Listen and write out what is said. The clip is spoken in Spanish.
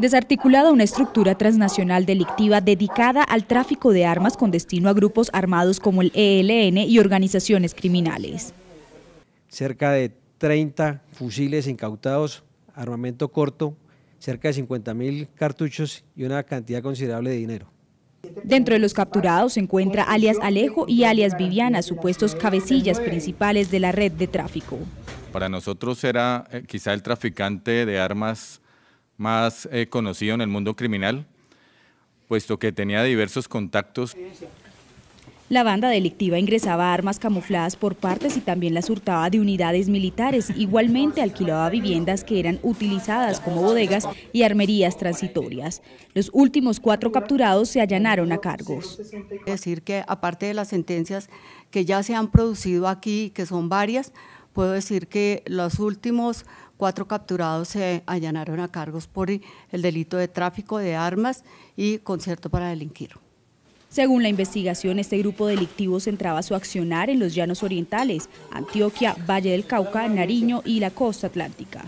desarticulada una estructura transnacional delictiva dedicada al tráfico de armas con destino a grupos armados como el ELN y organizaciones criminales. Cerca de 30 fusiles incautados, armamento corto, cerca de 50 mil cartuchos y una cantidad considerable de dinero. Dentro de los capturados se encuentra alias Alejo y alias Viviana, supuestos cabecillas principales de la red de tráfico. Para nosotros era eh, quizá el traficante de armas más eh, conocido en el mundo criminal, puesto que tenía diversos contactos. La banda delictiva ingresaba armas camufladas por partes y también las hurtaba de unidades militares. Igualmente alquilaba viviendas que eran utilizadas como bodegas y armerías transitorias. Los últimos cuatro capturados se allanaron a cargos. Decir que aparte de las sentencias que ya se han producido aquí, que son varias, puedo decir que los últimos Cuatro capturados se allanaron a cargos por el delito de tráfico de armas y concierto para delinquir. Según la investigación, este grupo delictivo centraba su accionar en los llanos orientales, Antioquia, Valle del Cauca, Nariño y la costa atlántica.